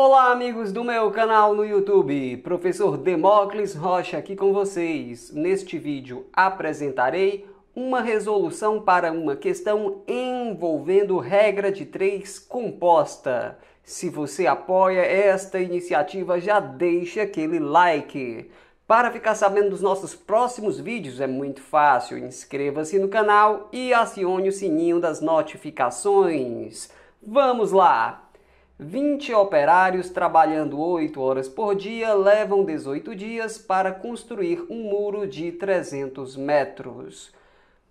Olá, amigos do meu canal no YouTube, professor Demócles Rocha aqui com vocês. Neste vídeo apresentarei uma resolução para uma questão envolvendo regra de três composta. Se você apoia esta iniciativa, já deixa aquele like. Para ficar sabendo dos nossos próximos vídeos é muito fácil, inscreva-se no canal e acione o sininho das notificações. Vamos lá! 20 operários trabalhando 8 horas por dia levam 18 dias para construir um muro de 300 metros.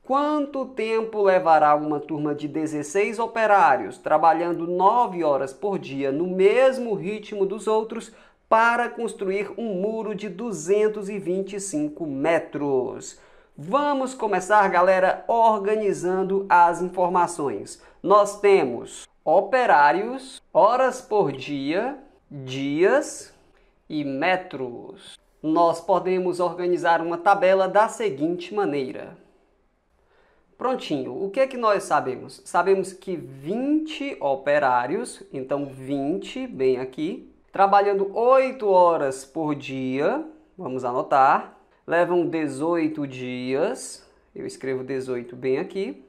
Quanto tempo levará uma turma de 16 operários trabalhando 9 horas por dia no mesmo ritmo dos outros para construir um muro de 225 metros? Vamos começar, galera, organizando as informações. Nós temos operários, horas por dia, dias e metros. Nós podemos organizar uma tabela da seguinte maneira. Prontinho, o que é que nós sabemos? Sabemos que 20 operários, então 20, bem aqui, trabalhando 8 horas por dia, vamos anotar, levam 18 dias, eu escrevo 18 bem aqui,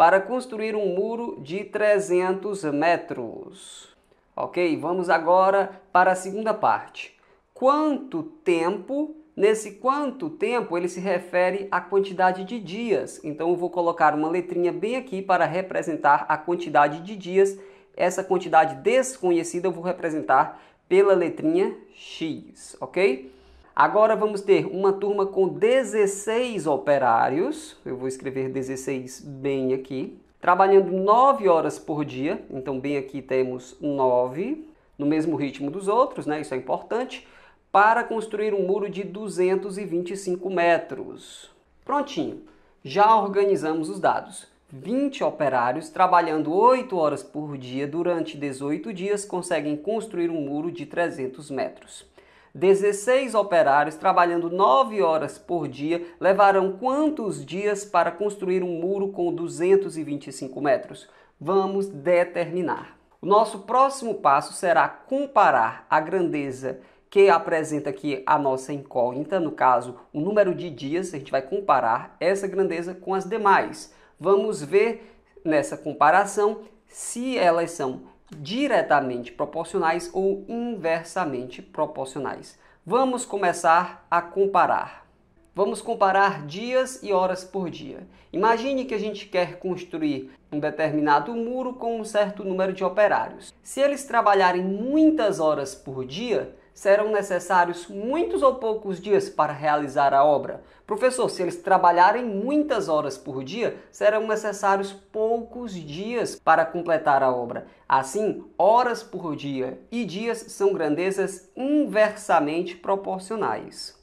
para construir um muro de 300 metros. Ok, vamos agora para a segunda parte. Quanto tempo? Nesse quanto tempo ele se refere à quantidade de dias. Então eu vou colocar uma letrinha bem aqui para representar a quantidade de dias. Essa quantidade desconhecida eu vou representar pela letrinha X, ok? Agora vamos ter uma turma com 16 operários, eu vou escrever 16 bem aqui, trabalhando 9 horas por dia, então bem aqui temos 9, no mesmo ritmo dos outros, né? isso é importante, para construir um muro de 225 metros. Prontinho, já organizamos os dados. 20 operários trabalhando 8 horas por dia durante 18 dias conseguem construir um muro de 300 metros. 16 operários trabalhando 9 horas por dia levarão quantos dias para construir um muro com 225 metros? Vamos determinar. O nosso próximo passo será comparar a grandeza que apresenta aqui a nossa incógnita, no caso, o número de dias, a gente vai comparar essa grandeza com as demais. Vamos ver nessa comparação se elas são diretamente proporcionais ou inversamente proporcionais. Vamos começar a comparar. Vamos comparar dias e horas por dia. Imagine que a gente quer construir um determinado muro com um certo número de operários. Se eles trabalharem muitas horas por dia, serão necessários muitos ou poucos dias para realizar a obra? Professor, se eles trabalharem muitas horas por dia, serão necessários poucos dias para completar a obra. Assim, horas por dia e dias são grandezas inversamente proporcionais.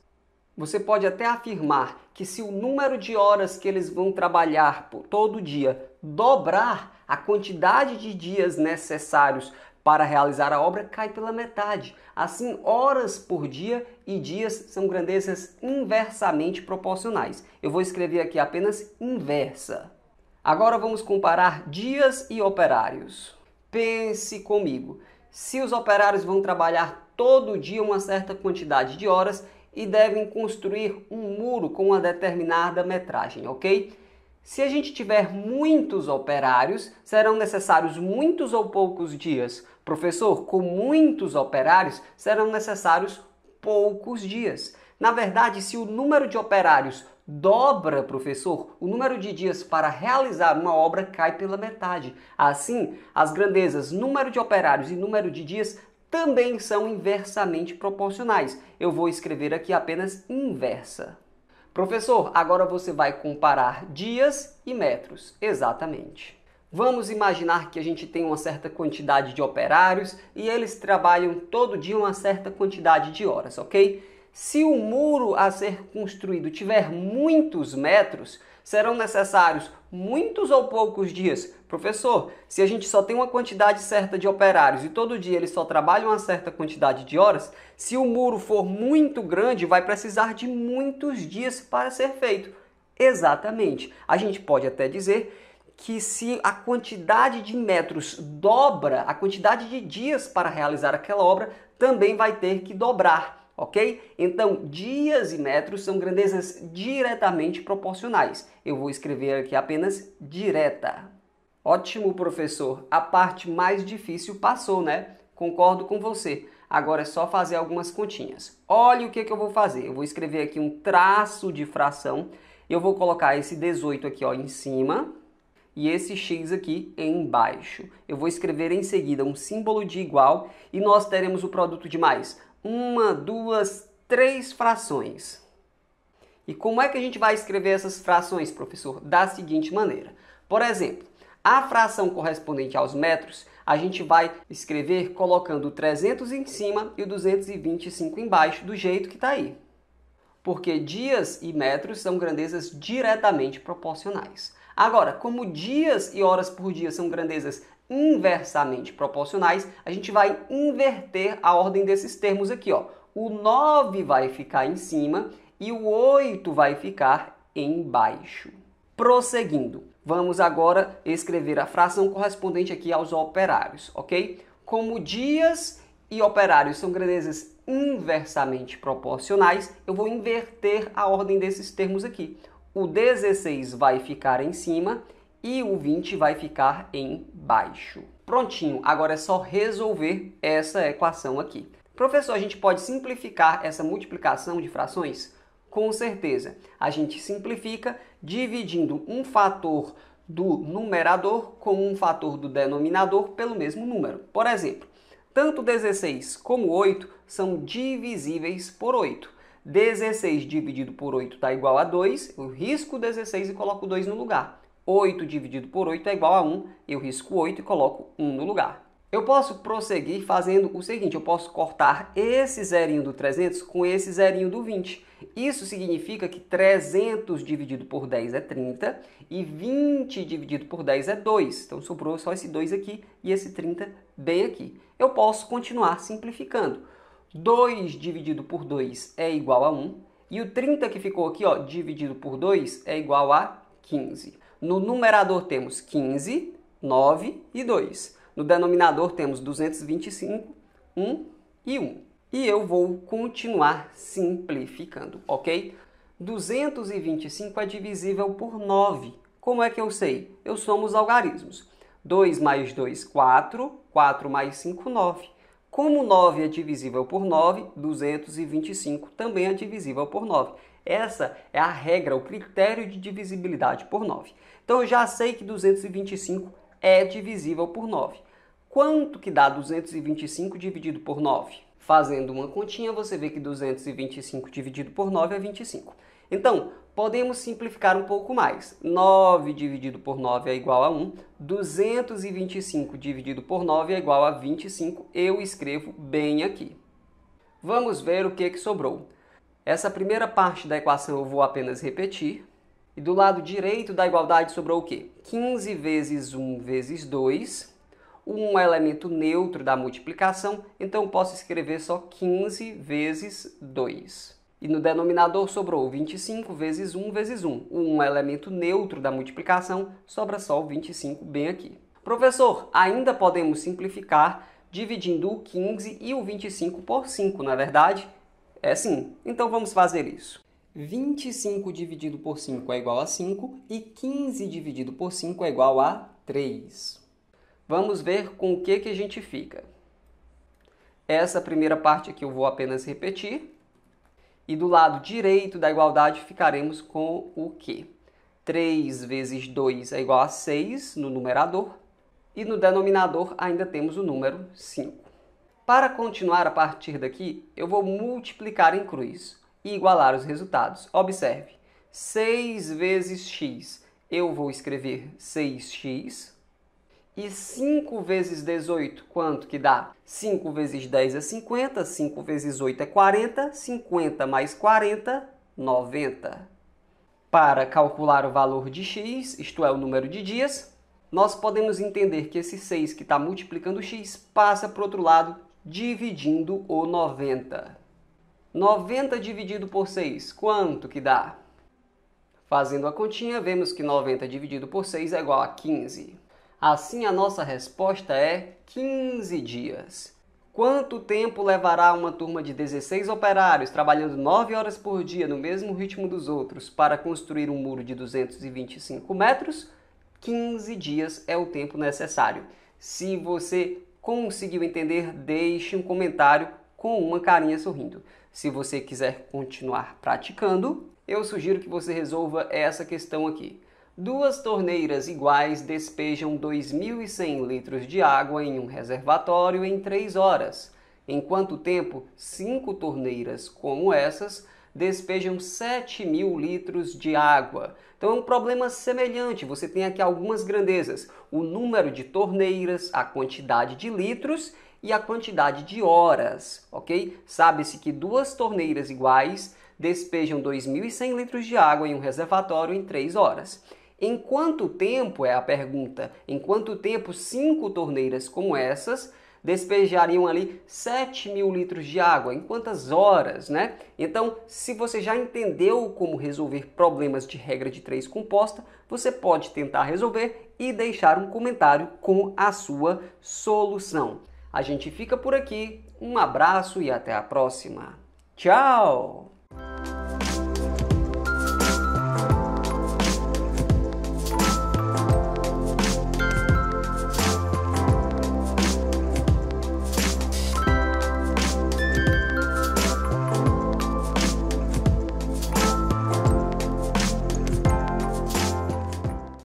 Você pode até afirmar que se o número de horas que eles vão trabalhar por todo dia dobrar a quantidade de dias necessários para realizar a obra cai pela metade. Assim, horas por dia e dias são grandezas inversamente proporcionais. Eu vou escrever aqui apenas inversa. Agora vamos comparar dias e operários. Pense comigo. Se os operários vão trabalhar todo dia uma certa quantidade de horas e devem construir um muro com uma determinada metragem, ok? Se a gente tiver muitos operários, serão necessários muitos ou poucos dias Professor, com muitos operários serão necessários poucos dias. Na verdade, se o número de operários dobra, professor, o número de dias para realizar uma obra cai pela metade. Assim, as grandezas número de operários e número de dias também são inversamente proporcionais. Eu vou escrever aqui apenas inversa. Professor, agora você vai comparar dias e metros. Exatamente. Vamos imaginar que a gente tem uma certa quantidade de operários e eles trabalham todo dia uma certa quantidade de horas, ok? Se o muro a ser construído tiver muitos metros, serão necessários muitos ou poucos dias. Professor, se a gente só tem uma quantidade certa de operários e todo dia eles só trabalham uma certa quantidade de horas, se o muro for muito grande, vai precisar de muitos dias para ser feito. Exatamente. A gente pode até dizer que se a quantidade de metros dobra, a quantidade de dias para realizar aquela obra também vai ter que dobrar, ok? Então, dias e metros são grandezas diretamente proporcionais. Eu vou escrever aqui apenas direta. Ótimo, professor. A parte mais difícil passou, né? Concordo com você. Agora é só fazer algumas continhas. Olha o que, que eu vou fazer. Eu vou escrever aqui um traço de fração. Eu vou colocar esse 18 aqui ó, em cima e esse x aqui embaixo. Eu vou escrever em seguida um símbolo de igual e nós teremos o produto de mais uma, duas, três frações. E como é que a gente vai escrever essas frações, professor? Da seguinte maneira. Por exemplo, a fração correspondente aos metros, a gente vai escrever colocando 300 em cima e 225 embaixo, do jeito que está aí. Porque dias e metros são grandezas diretamente proporcionais. Agora, como dias e horas por dia são grandezas inversamente proporcionais, a gente vai inverter a ordem desses termos aqui, ó. O 9 vai ficar em cima e o 8 vai ficar embaixo. Prosseguindo, vamos agora escrever a fração correspondente aqui aos operários, ok? Como dias e operários são grandezas inversamente proporcionais, eu vou inverter a ordem desses termos aqui o 16 vai ficar em cima e o 20 vai ficar embaixo. Prontinho, agora é só resolver essa equação aqui. Professor, a gente pode simplificar essa multiplicação de frações? Com certeza. A gente simplifica dividindo um fator do numerador com um fator do denominador pelo mesmo número. Por exemplo, tanto 16 como 8 são divisíveis por 8. 16 dividido por 8 está igual a 2, eu risco 16 e coloco 2 no lugar. 8 dividido por 8 é igual a 1, eu risco 8 e coloco 1 no lugar. Eu posso prosseguir fazendo o seguinte, eu posso cortar esse zerinho do 300 com esse zerinho do 20. Isso significa que 300 dividido por 10 é 30 e 20 dividido por 10 é 2. Então sobrou só esse 2 aqui e esse 30 bem aqui. Eu posso continuar simplificando. 2 dividido por 2 é igual a 1. E o 30 que ficou aqui, ó, dividido por 2 é igual a 15. No numerador temos 15, 9 e 2. No denominador temos 225, 1 e 1. E eu vou continuar simplificando, ok? 225 é divisível por 9. Como é que eu sei? Eu somo os algarismos. 2 mais 2, 4. 4 mais 5, 9. Como 9 é divisível por 9, 225 também é divisível por 9. Essa é a regra, o critério de divisibilidade por 9. Então eu já sei que 225 é divisível por 9. Quanto que dá 225 dividido por 9? Fazendo uma continha, você vê que 225 dividido por 9 é 25. Então, podemos simplificar um pouco mais. 9 dividido por 9 é igual a 1. 225 dividido por 9 é igual a 25. Eu escrevo bem aqui. Vamos ver o que, que sobrou. Essa primeira parte da equação eu vou apenas repetir. E do lado direito da igualdade sobrou o quê? 15 vezes 1 vezes 2. Um elemento neutro da multiplicação, então eu posso escrever só 15 vezes 2. E no denominador sobrou 25 vezes 1 vezes 1. O 1 é elemento neutro da multiplicação, sobra só o 25 bem aqui. Professor, ainda podemos simplificar dividindo o 15 e o 25 por 5, na é verdade? É sim. Então vamos fazer isso. 25 dividido por 5 é igual a 5 e 15 dividido por 5 é igual a 3. Vamos ver com o que, que a gente fica. Essa primeira parte aqui eu vou apenas repetir. E do lado direito da igualdade ficaremos com o quê? 3 vezes 2 é igual a 6 no numerador e no denominador ainda temos o número 5. Para continuar a partir daqui, eu vou multiplicar em cruz e igualar os resultados. Observe, 6 vezes x, eu vou escrever 6x e 5 vezes 18, quanto que dá? 5 vezes 10 é 50, 5 vezes 8 é 40, 50 mais 40, 90. Para calcular o valor de x, isto é, o número de dias, nós podemos entender que esse 6 que está multiplicando x passa para o outro lado, dividindo o 90. 90 dividido por 6, quanto que dá? Fazendo a continha, vemos que 90 dividido por 6 é igual a 15. Assim, a nossa resposta é 15 dias. Quanto tempo levará uma turma de 16 operários trabalhando 9 horas por dia no mesmo ritmo dos outros para construir um muro de 225 metros? 15 dias é o tempo necessário. Se você conseguiu entender, deixe um comentário com uma carinha sorrindo. Se você quiser continuar praticando, eu sugiro que você resolva essa questão aqui. Duas torneiras iguais despejam 2.100 litros de água em um reservatório em 3 horas, enquanto tempo cinco torneiras como essas despejam 7.000 mil litros de água. Então é um problema semelhante. Você tem aqui algumas grandezas: o número de torneiras, a quantidade de litros e a quantidade de horas, ok? Sabe-se que duas torneiras iguais despejam 2.100 litros de água em um reservatório em 3 horas. Em quanto tempo, é a pergunta, em quanto tempo cinco torneiras como essas despejariam ali 7 mil litros de água, em quantas horas, né? Então, se você já entendeu como resolver problemas de regra de três composta, você pode tentar resolver e deixar um comentário com a sua solução. A gente fica por aqui, um abraço e até a próxima. Tchau!